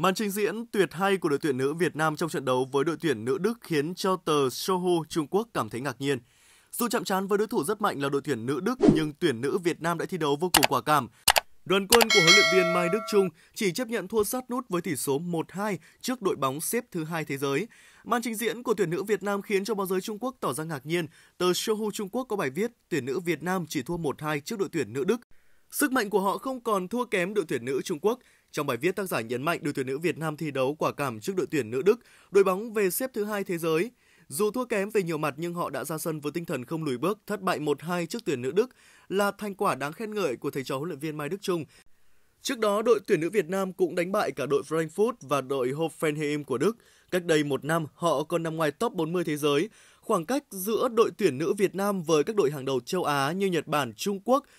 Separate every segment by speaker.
Speaker 1: Màn trình diễn tuyệt hay của đội tuyển nữ Việt Nam trong trận đấu với đội tuyển nữ Đức khiến cho tờ Sohu Trung Quốc cảm thấy ngạc nhiên. Dù chạm trán với đối thủ rất mạnh là đội tuyển nữ Đức nhưng tuyển nữ Việt Nam đã thi đấu vô cùng quả cảm. Đoàn quân của huấn luyện viên Mai Đức Trung chỉ chấp nhận thua sát nút với tỷ số 1-2 trước đội bóng xếp thứ hai thế giới. Màn trình diễn của tuyển nữ Việt Nam khiến cho báo giới Trung Quốc tỏ ra ngạc nhiên. Tờ Sohu Trung Quốc có bài viết tuyển nữ Việt Nam chỉ thua 1-2 trước đội tuyển nữ Đức. Sức mạnh của họ không còn thua kém đội tuyển nữ Trung Quốc, trong bài viết, tác giả nhấn mạnh đội tuyển nữ Việt Nam thi đấu quả cảm trước đội tuyển nữ Đức, đội bóng về xếp thứ hai thế giới. Dù thua kém về nhiều mặt nhưng họ đã ra sân với tinh thần không lùi bước, thất bại 1-2 trước tuyển nữ Đức là thành quả đáng khen ngợi của thầy trò huấn luyện viên Mai Đức Trung. Trước đó, đội tuyển nữ Việt Nam cũng đánh bại cả đội Frankfurt và đội Hoffenheim của Đức. Cách đây một năm, họ còn nằm ngoài top 40 thế giới. Khoảng cách giữa đội tuyển nữ Việt Nam với các đội hàng đầu châu Á như Nhật Bản, Trung Quốc –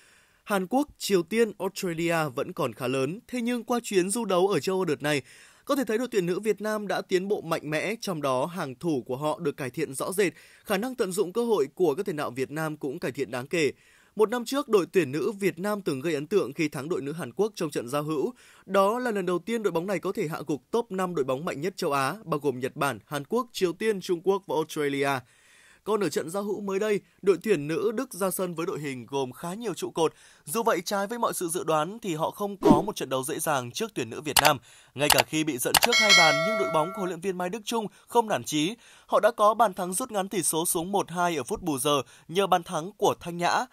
Speaker 1: Hàn Quốc, Triều Tiên, Australia vẫn còn khá lớn, thế nhưng qua chuyến du đấu ở châu Âu đợt này, có thể thấy đội tuyển nữ Việt Nam đã tiến bộ mạnh mẽ, trong đó hàng thủ của họ được cải thiện rõ rệt, khả năng tận dụng cơ hội của các tiền đạo Việt Nam cũng cải thiện đáng kể. Một năm trước, đội tuyển nữ Việt Nam từng gây ấn tượng khi thắng đội nữ Hàn Quốc trong trận giao hữu. Đó là lần đầu tiên đội bóng này có thể hạ gục top 5 đội bóng mạnh nhất châu Á, bao gồm Nhật Bản, Hàn Quốc, Triều Tiên, Trung Quốc và Australia. Còn ở trận giao hữu mới đây, đội tuyển nữ Đức ra sân với đội hình gồm khá nhiều trụ cột. Dù vậy, trái với mọi sự dự đoán thì họ không có một trận đấu dễ dàng trước tuyển nữ Việt Nam. Ngay cả khi bị dẫn trước hai bàn nhưng đội bóng của huấn luyện viên Mai Đức Trung không nản chí. Họ đã có bàn thắng rút ngắn tỷ số xuống 1-2 ở phút bù giờ nhờ bàn thắng của Thanh Nhã.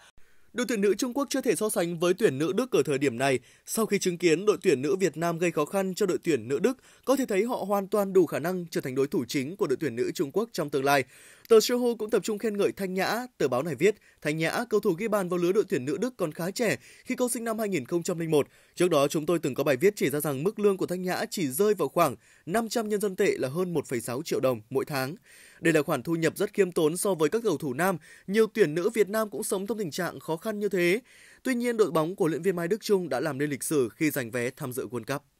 Speaker 1: Đội tuyển nữ Trung Quốc chưa thể so sánh với tuyển nữ Đức ở thời điểm này. Sau khi chứng kiến đội tuyển nữ Việt Nam gây khó khăn cho đội tuyển nữ Đức, có thể thấy họ hoàn toàn đủ khả năng trở thành đối thủ chính của đội tuyển nữ Trung Quốc trong tương lai. Tờ Soho cũng tập trung khen ngợi Thanh Nhã, tờ báo này viết, Thanh Nhã, cầu thủ ghi bàn vào lưới đội tuyển nữ Đức còn khá trẻ khi cô sinh năm 2001. Trước đó chúng tôi từng có bài viết chỉ ra rằng mức lương của Thanh Nhã chỉ rơi vào khoảng 500 nhân dân tệ là hơn 1,6 triệu đồng mỗi tháng. Đây là khoản thu nhập rất khiêm tốn so với các cầu thủ nam, nhiều tuyển nữ Việt Nam cũng sống trong tình trạng khó khăn như thế. Tuy nhiên, đội bóng của luyện viên Mai Đức Trung đã làm nên lịch sử khi giành vé tham dự World Cup.